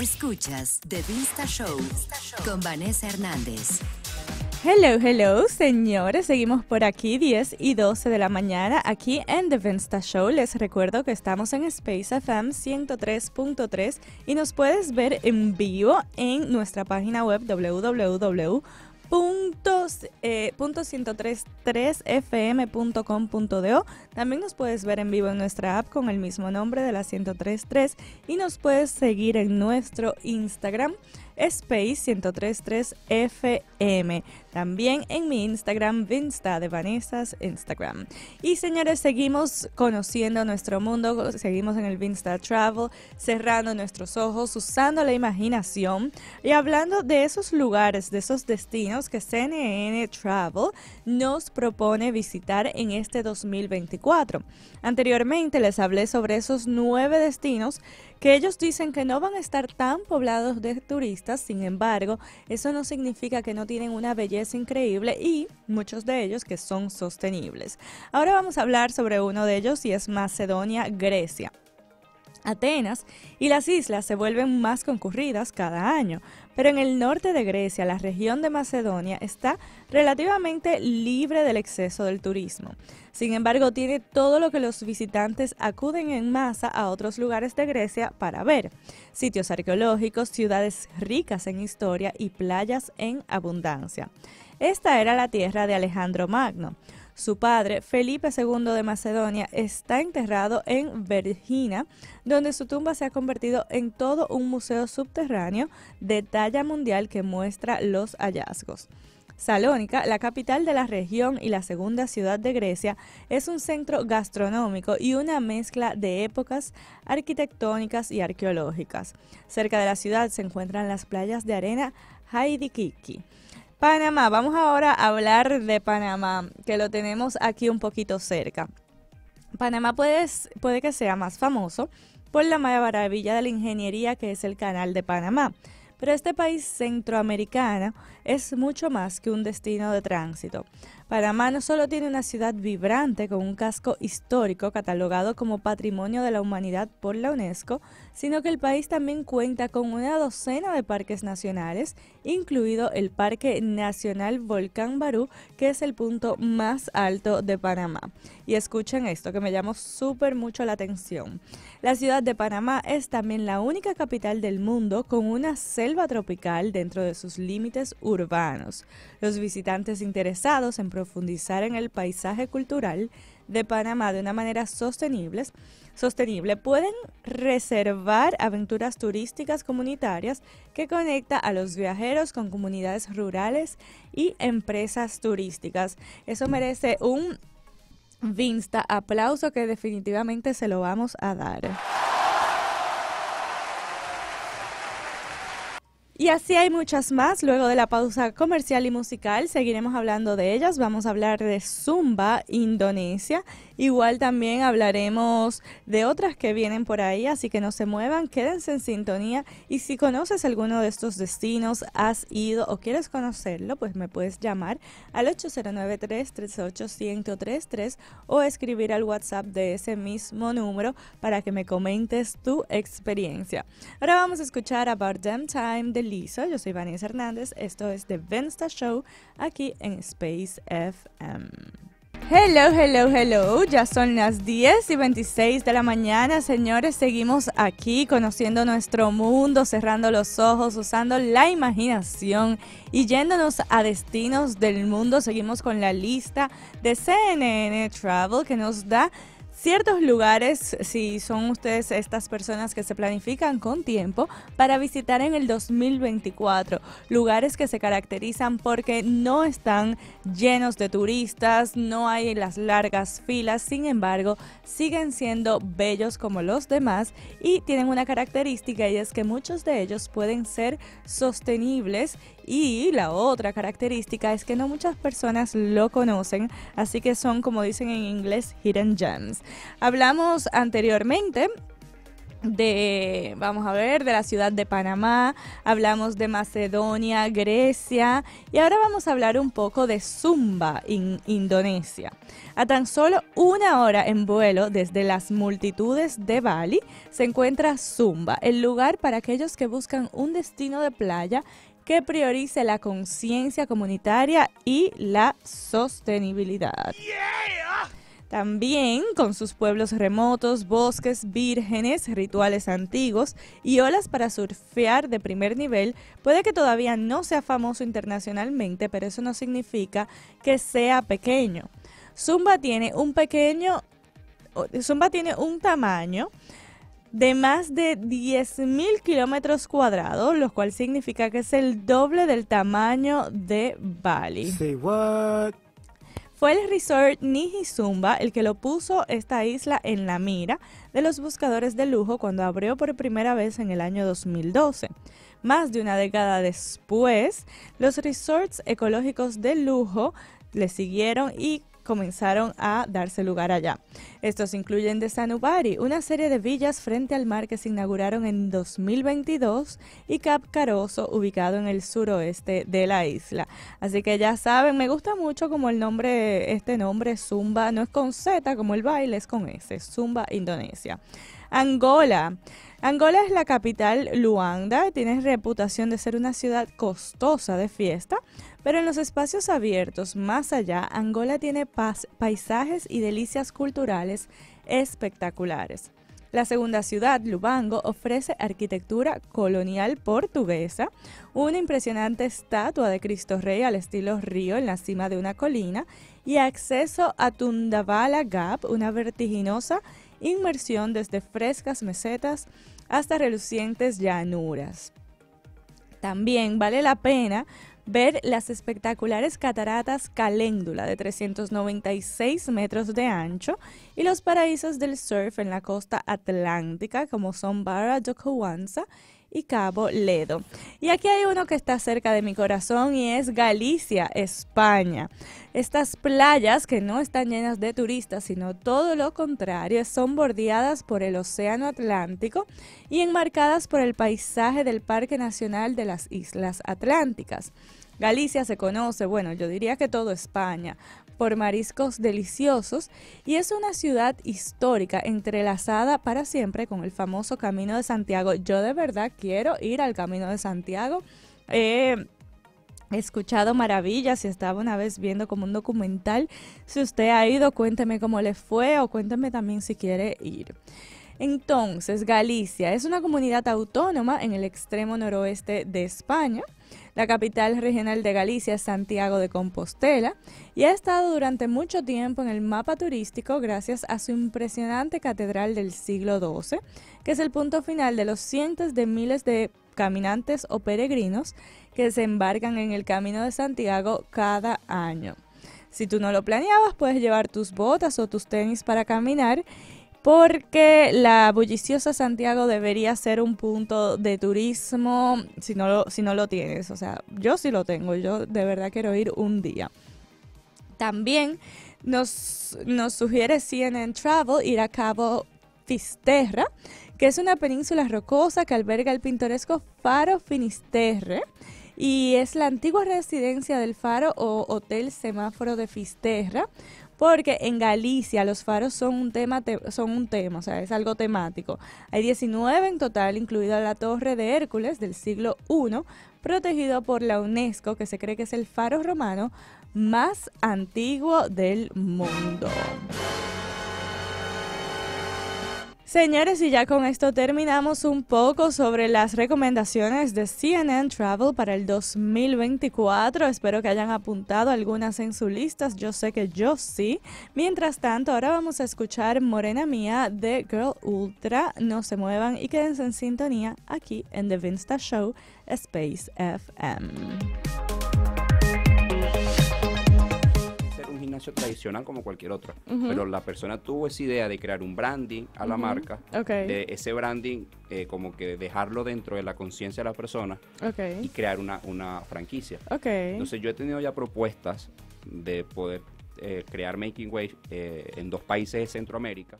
Escuchas The Vista Show con Vanessa Hernández. Hello, hello, señores. Seguimos por aquí 10 y 12 de la mañana aquí en The Vista Show. Les recuerdo que estamos en Space FM 103.3 y nos puedes ver en vivo en nuestra página web www puntos, eh, punto fm.com.do. También nos puedes ver en vivo en nuestra app con el mismo nombre de la 103.3 y nos puedes seguir en nuestro Instagram Space 103.3 FM. También en mi Instagram, Vinsta de Vanessa's Instagram. Y señores, seguimos conociendo nuestro mundo, seguimos en el Vinsta Travel, cerrando nuestros ojos, usando la imaginación y hablando de esos lugares, de esos destinos que CNN Travel nos propone visitar en este 2024. Anteriormente les hablé sobre esos nueve destinos que ellos dicen que no van a estar tan poblados de turistas, sin embargo, eso no significa que no tienen una belleza increíble y muchos de ellos que son sostenibles. Ahora vamos a hablar sobre uno de ellos y es Macedonia, Grecia. Atenas y las islas se vuelven más concurridas cada año, pero en el norte de Grecia, la región de Macedonia está relativamente libre del exceso del turismo. Sin embargo, tiene todo lo que los visitantes acuden en masa a otros lugares de Grecia para ver. Sitios arqueológicos, ciudades ricas en historia y playas en abundancia. Esta era la tierra de Alejandro Magno, su padre, Felipe II de Macedonia, está enterrado en Vergina, donde su tumba se ha convertido en todo un museo subterráneo de talla mundial que muestra los hallazgos. Salónica, la capital de la región y la segunda ciudad de Grecia, es un centro gastronómico y una mezcla de épocas arquitectónicas y arqueológicas. Cerca de la ciudad se encuentran las playas de arena Haidikiki Panamá, vamos ahora a hablar de Panamá, que lo tenemos aquí un poquito cerca. Panamá puede, puede que sea más famoso por la maravilla de la ingeniería que es el Canal de Panamá, pero este país centroamericano es mucho más que un destino de tránsito. Panamá no solo tiene una ciudad vibrante con un casco histórico catalogado como Patrimonio de la Humanidad por la UNESCO, sino que el país también cuenta con una docena de parques nacionales, incluido el Parque Nacional Volcán Barú, que es el punto más alto de Panamá. Y escuchen esto, que me llamó súper mucho la atención. La ciudad de Panamá es también la única capital del mundo con una selva tropical dentro de sus límites urbanos los visitantes interesados en profundizar en el paisaje cultural de Panamá de una manera sostenible, sostenible pueden reservar aventuras turísticas comunitarias que conecta a los viajeros con comunidades rurales y empresas turísticas. Eso merece un Vinsta aplauso que definitivamente se lo vamos a dar. Y así hay muchas más. Luego de la pausa comercial y musical seguiremos hablando de ellas. Vamos a hablar de Zumba Indonesia. Igual también hablaremos de otras que vienen por ahí, así que no se muevan, quédense en sintonía. Y si conoces alguno de estos destinos, has ido o quieres conocerlo, pues me puedes llamar al 809-338-1033 o escribir al WhatsApp de ese mismo número para que me comentes tu experiencia. Ahora vamos a escuchar About Damn Time de yo soy Vanessa Hernández, esto es The Vensta Show aquí en Space FM. Hello, hello, hello. Ya son las 10 y 26 de la mañana, señores. Seguimos aquí conociendo nuestro mundo, cerrando los ojos, usando la imaginación y yéndonos a destinos del mundo. Seguimos con la lista de CNN Travel que nos da ciertos lugares, si son ustedes estas personas que se planifican con tiempo para visitar en el 2024, lugares que se caracterizan porque no están llenos de turistas, no hay las largas filas, sin embargo, siguen siendo bellos como los demás y tienen una característica y es que muchos de ellos pueden ser sostenibles y la otra característica es que no muchas personas lo conocen, así que son como dicen en inglés hidden gems. Hablamos anteriormente de, vamos a ver, de la ciudad de Panamá, hablamos de Macedonia, Grecia y ahora vamos a hablar un poco de Zumba, en Indonesia. A tan solo una hora en vuelo desde las multitudes de Bali se encuentra Zumba, el lugar para aquellos que buscan un destino de playa que priorice la conciencia comunitaria y la sostenibilidad. También con sus pueblos remotos, bosques vírgenes, rituales antiguos y olas para surfear de primer nivel, puede que todavía no sea famoso internacionalmente, pero eso no significa que sea pequeño. Zumba tiene un pequeño, Zumba tiene un tamaño de más de 10.000 kilómetros cuadrados, lo cual significa que es el doble del tamaño de Bali. Fue el resort Nijizumba el que lo puso esta isla en la mira de los buscadores de lujo cuando abrió por primera vez en el año 2012. Más de una década después, los resorts ecológicos de lujo le siguieron y comenzaron a darse lugar allá. Estos incluyen de Sanubari, una serie de villas frente al mar que se inauguraron en 2022, y Cap Caroso, ubicado en el suroeste de la isla. Así que ya saben, me gusta mucho como el nombre, este nombre Zumba, no es con Z como el baile, es con S, Zumba Indonesia. Angola. Angola es la capital Luanda, tiene reputación de ser una ciudad costosa de fiesta, pero en los espacios abiertos más allá, Angola tiene paisajes y delicias culturales espectaculares. La segunda ciudad, Lubango, ofrece arquitectura colonial portuguesa, una impresionante estatua de Cristo Rey al estilo río en la cima de una colina y acceso a Tundavala Gap, una vertiginosa inmersión desde frescas mesetas hasta relucientes llanuras. También vale la pena ver las espectaculares cataratas Caléndula de 396 metros de ancho y los paraísos del surf en la costa atlántica como son Barra de y Cabo Ledo. Y aquí hay uno que está cerca de mi corazón y es Galicia, España. Estas playas que no están llenas de turistas, sino todo lo contrario, son bordeadas por el Océano Atlántico y enmarcadas por el paisaje del Parque Nacional de las Islas Atlánticas. Galicia se conoce, bueno, yo diría que todo España, por mariscos deliciosos y es una ciudad histórica entrelazada para siempre con el famoso Camino de Santiago. Yo de verdad quiero ir al Camino de Santiago. He escuchado maravillas y estaba una vez viendo como un documental. Si usted ha ido, cuénteme cómo le fue o cuénteme también si quiere ir. Entonces, Galicia es una comunidad autónoma en el extremo noroeste de España la capital regional de Galicia, Santiago de Compostela, y ha estado durante mucho tiempo en el mapa turístico gracias a su impresionante catedral del siglo XII, que es el punto final de los cientos de miles de caminantes o peregrinos que se embarcan en el Camino de Santiago cada año. Si tú no lo planeabas, puedes llevar tus botas o tus tenis para caminar porque la bulliciosa Santiago debería ser un punto de turismo si no lo, si no lo tienes. O sea, yo sí lo tengo, yo de verdad quiero ir un día. También nos, nos sugiere CNN Travel ir a Cabo Fisterra, que es una península rocosa que alberga el pintoresco Faro Finisterre y es la antigua residencia del Faro o Hotel Semáforo de Fisterra, porque en Galicia los faros son un tema, son un tema, o sea, es algo temático. Hay 19 en total, incluida la Torre de Hércules del siglo I, protegido por la UNESCO, que se cree que es el faro romano más antiguo del mundo. Señores, y ya con esto terminamos un poco sobre las recomendaciones de CNN Travel para el 2024. Espero que hayan apuntado algunas en su listas. Yo sé que yo sí. Mientras tanto, ahora vamos a escuchar Morena Mía de Girl Ultra. No se muevan y quédense en sintonía aquí en The Vinsta Show Space FM. tradicional como cualquier otra, Pero la persona tuvo esa idea de crear un branding a la marca, de ese branding eh, como que dejarlo dentro de la conciencia de la persona y crear una, franquicia. Entonces yo he tenido ya propuestas de poder eh, crear Making Wave eh, en dos países de Centroamérica.